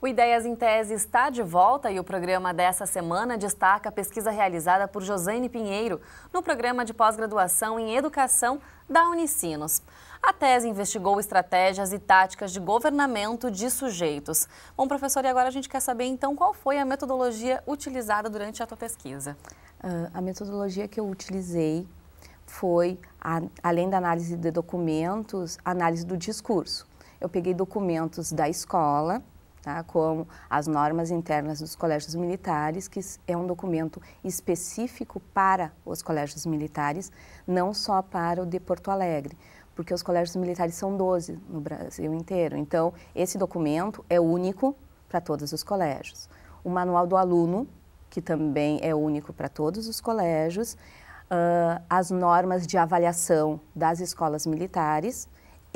O Ideias em Tese está de volta e o programa dessa semana destaca a pesquisa realizada por Josane Pinheiro no programa de pós-graduação em Educação da Unicinos. A tese investigou estratégias e táticas de governamento de sujeitos. Bom, professor, e agora a gente quer saber então qual foi a metodologia utilizada durante a tua pesquisa. Uh, a metodologia que eu utilizei foi, a, além da análise de documentos, análise do discurso. Eu peguei documentos da escola, tá? como as normas internas dos colégios militares, que é um documento específico para os colégios militares, não só para o de Porto Alegre, porque os colégios militares são 12 no Brasil inteiro. Então, esse documento é único para todos os colégios. O Manual do Aluno, que também é único para todos os colégios, uh, as normas de avaliação das escolas militares,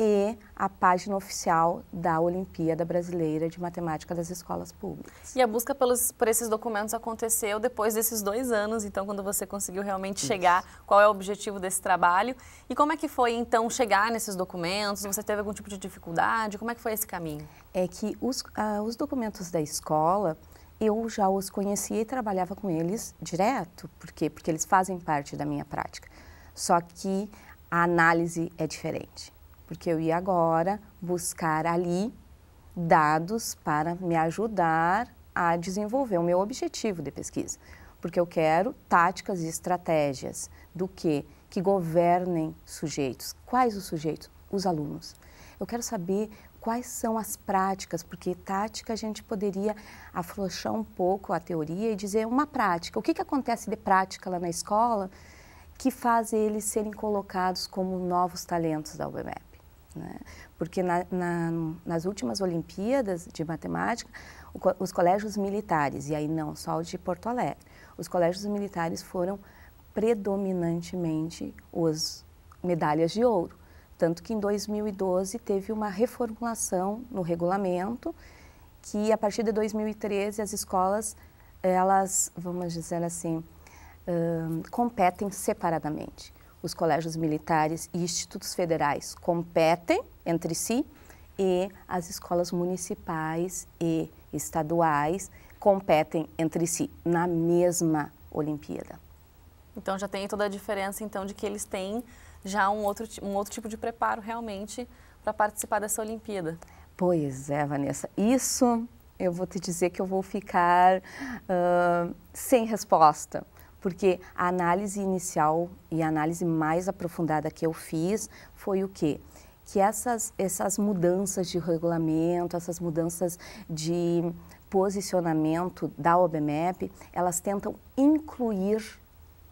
e a página oficial da Olimpíada Brasileira de Matemática das Escolas Públicas. E a busca pelos, por esses documentos aconteceu depois desses dois anos, então, quando você conseguiu realmente Isso. chegar, qual é o objetivo desse trabalho? E como é que foi, então, chegar nesses documentos? Você teve algum tipo de dificuldade? Como é que foi esse caminho? É que os, ah, os documentos da escola, eu já os conhecia e trabalhava com eles direto. Por quê? Porque eles fazem parte da minha prática. Só que a análise é diferente porque eu ia agora buscar ali dados para me ajudar a desenvolver o meu objetivo de pesquisa, porque eu quero táticas e estratégias do que que governem sujeitos. Quais os sujeitos? Os alunos. Eu quero saber quais são as práticas, porque tática a gente poderia afrouxar um pouco a teoria e dizer uma prática. O que, que acontece de prática lá na escola que faz eles serem colocados como novos talentos da UBMEP? Né? Porque na, na, nas últimas Olimpíadas de Matemática, o, os colégios militares, e aí não só o de Porto Alegre, os colégios militares foram predominantemente os medalhas de ouro. Tanto que em 2012 teve uma reformulação no regulamento que a partir de 2013 as escolas, elas, vamos dizer assim, hum, competem separadamente os colégios militares e institutos federais competem entre si e as escolas municipais e estaduais competem entre si na mesma Olimpíada. Então já tem toda a diferença então de que eles têm já um outro, um outro tipo de preparo realmente para participar dessa Olimpíada. Pois é, Vanessa. Isso eu vou te dizer que eu vou ficar uh, sem resposta porque a análise inicial e a análise mais aprofundada que eu fiz foi o quê? Que essas, essas mudanças de regulamento, essas mudanças de posicionamento da OBMEP, elas tentam incluir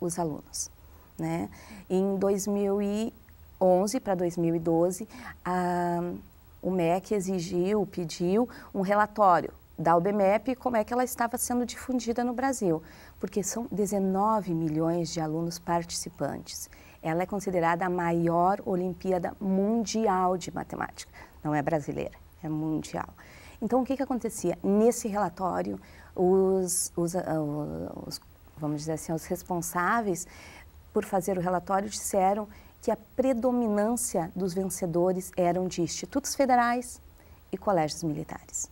os alunos. Né? Em 2011 para 2012, a, o MEC exigiu, pediu um relatório da UBMEP como é que ela estava sendo difundida no Brasil, porque são 19 milhões de alunos participantes. Ela é considerada a maior Olimpíada Mundial de Matemática, não é brasileira, é mundial. Então, o que, que acontecia? Nesse relatório, os, os, ah, os vamos dizer assim, os responsáveis por fazer o relatório disseram que a predominância dos vencedores eram de institutos federais e colégios militares.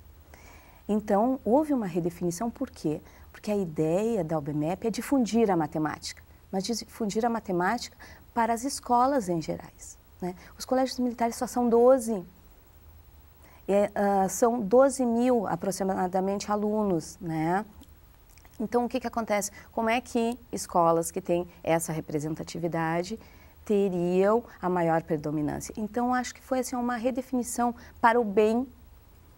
Então, houve uma redefinição, por quê? Porque a ideia da UBMEP é difundir a matemática, mas difundir a matemática para as escolas em gerais. Né? Os colégios militares só são 12 é, uh, são 12 mil aproximadamente alunos, né? Então, o que, que acontece? Como é que escolas que têm essa representatividade teriam a maior predominância? Então, acho que foi assim, uma redefinição para o bem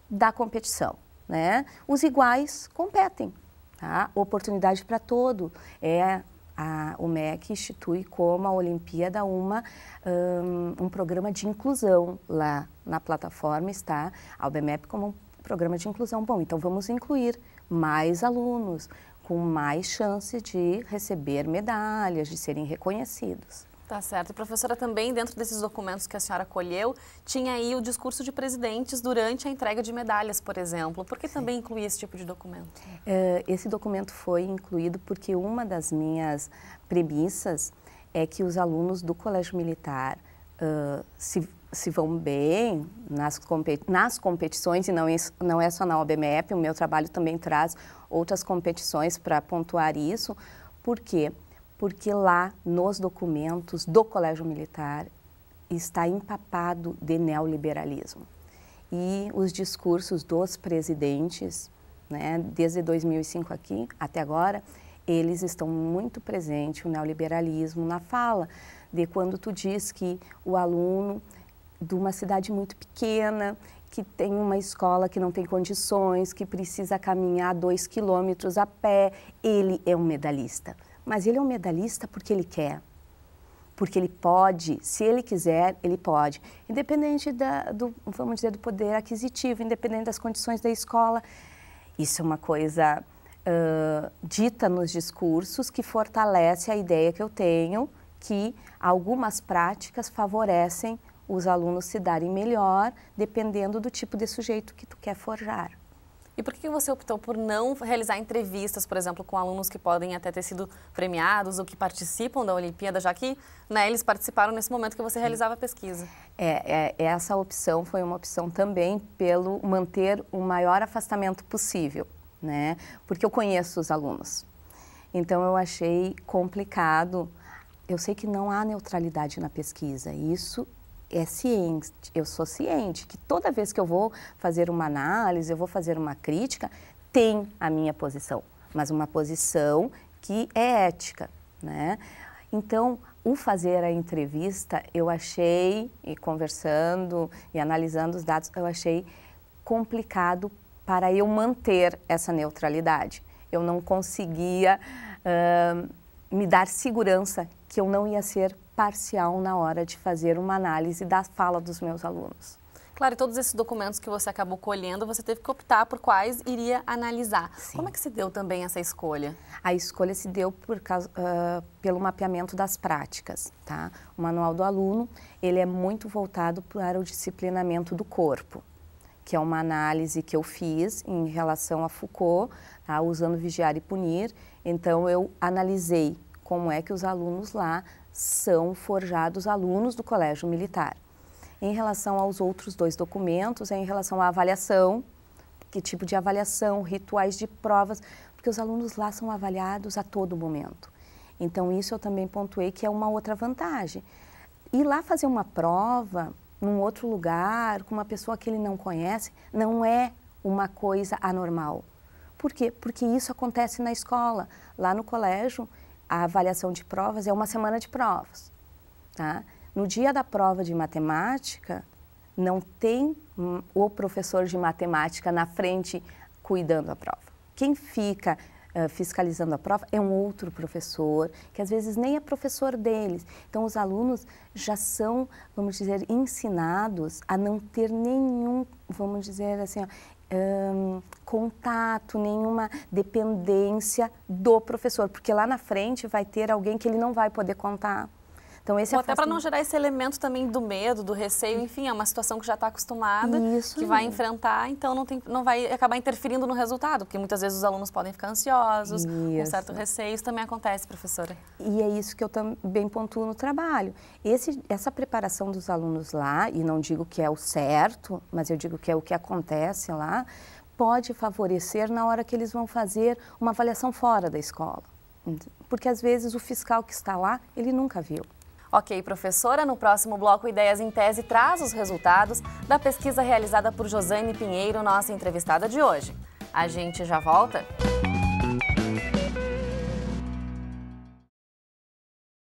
da competição né? Os iguais competem, tá? Oportunidade para todo. É a, o MEC institui como a Olimpíada uma, um, um, programa de inclusão. Lá na plataforma está a UBMEP como um programa de inclusão. Bom, então vamos incluir mais alunos com mais chance de receber medalhas, de serem reconhecidos. Tá certo. Professora, também dentro desses documentos que a senhora colheu, tinha aí o discurso de presidentes durante a entrega de medalhas, por exemplo. Por que Sim. também incluir esse tipo de documento? É, esse documento foi incluído porque uma das minhas premissas é que os alunos do Colégio Militar uh, se se vão bem nas, competi nas competições, e não, isso, não é só na OBMEP, o meu trabalho também traz outras competições para pontuar isso, porque porque lá nos documentos do Colégio Militar está empapado de neoliberalismo. E os discursos dos presidentes, né, desde 2005 aqui até agora, eles estão muito presentes, o neoliberalismo na fala, de quando tu diz que o aluno de uma cidade muito pequena, que tem uma escola que não tem condições, que precisa caminhar dois quilômetros a pé, ele é um medalhista. Mas ele é um medalhista porque ele quer. Porque ele pode, se ele quiser, ele pode. Independente da, do, vamos dizer, do poder aquisitivo, independente das condições da escola. Isso é uma coisa uh, dita nos discursos que fortalece a ideia que eu tenho que algumas práticas favorecem os alunos se darem melhor, dependendo do tipo de sujeito que tu quer forjar. E por que você optou por não realizar entrevistas, por exemplo, com alunos que podem até ter sido premiados ou que participam da Olimpíada, já que né, eles participaram nesse momento que você realizava a pesquisa? É, é, essa opção foi uma opção também pelo manter o maior afastamento possível, né? Porque eu conheço os alunos. Então eu achei complicado. Eu sei que não há neutralidade na pesquisa. Isso é ciente, eu sou ciente que toda vez que eu vou fazer uma análise, eu vou fazer uma crítica, tem a minha posição, mas uma posição que é ética, né? Então, o fazer a entrevista, eu achei, e conversando e analisando os dados, eu achei complicado para eu manter essa neutralidade. Eu não conseguia uh, me dar segurança que eu não ia ser parcial na hora de fazer uma análise da fala dos meus alunos. Claro, e todos esses documentos que você acabou colhendo, você teve que optar por quais iria analisar. Sim. Como é que se deu também essa escolha? A escolha se deu por causa, uh, pelo mapeamento das práticas, tá? O manual do aluno, ele é muito voltado para o disciplinamento do corpo, que é uma análise que eu fiz em relação a Foucault, tá? usando vigiar e punir, então, eu analisei como é que os alunos lá são forjados alunos do Colégio Militar. Em relação aos outros dois documentos, é em relação à avaliação, que tipo de avaliação, rituais de provas, porque os alunos lá são avaliados a todo momento. Então, isso eu também pontuei que é uma outra vantagem. Ir lá fazer uma prova num outro lugar, com uma pessoa que ele não conhece, não é uma coisa anormal. Por quê? Porque isso acontece na escola. Lá no colégio, a avaliação de provas é uma semana de provas. Tá? No dia da prova de matemática, não tem hum, o professor de matemática na frente cuidando da prova. Quem fica uh, fiscalizando a prova é um outro professor, que às vezes nem é professor deles. Então, os alunos já são, vamos dizer, ensinados a não ter nenhum, vamos dizer assim, um, contato, nenhuma dependência do professor, porque lá na frente vai ter alguém que ele não vai poder contar. Então, esse Ou é até para não gerar esse elemento também do medo, do receio, enfim, é uma situação que já está acostumada, Isso que vai enfrentar, então não, tem, não vai acabar interferindo no resultado, porque muitas vezes os alunos podem ficar ansiosos, isso. um certo receio, isso também acontece, professora. E é isso que eu também pontuo no trabalho. Esse, essa preparação dos alunos lá, e não digo que é o certo, mas eu digo que é o que acontece lá, pode favorecer na hora que eles vão fazer uma avaliação fora da escola. Porque às vezes o fiscal que está lá, ele nunca viu. Ok, professora, no próximo bloco Ideias em Tese traz os resultados da pesquisa realizada por Josane Pinheiro, nossa entrevistada de hoje. A gente já volta?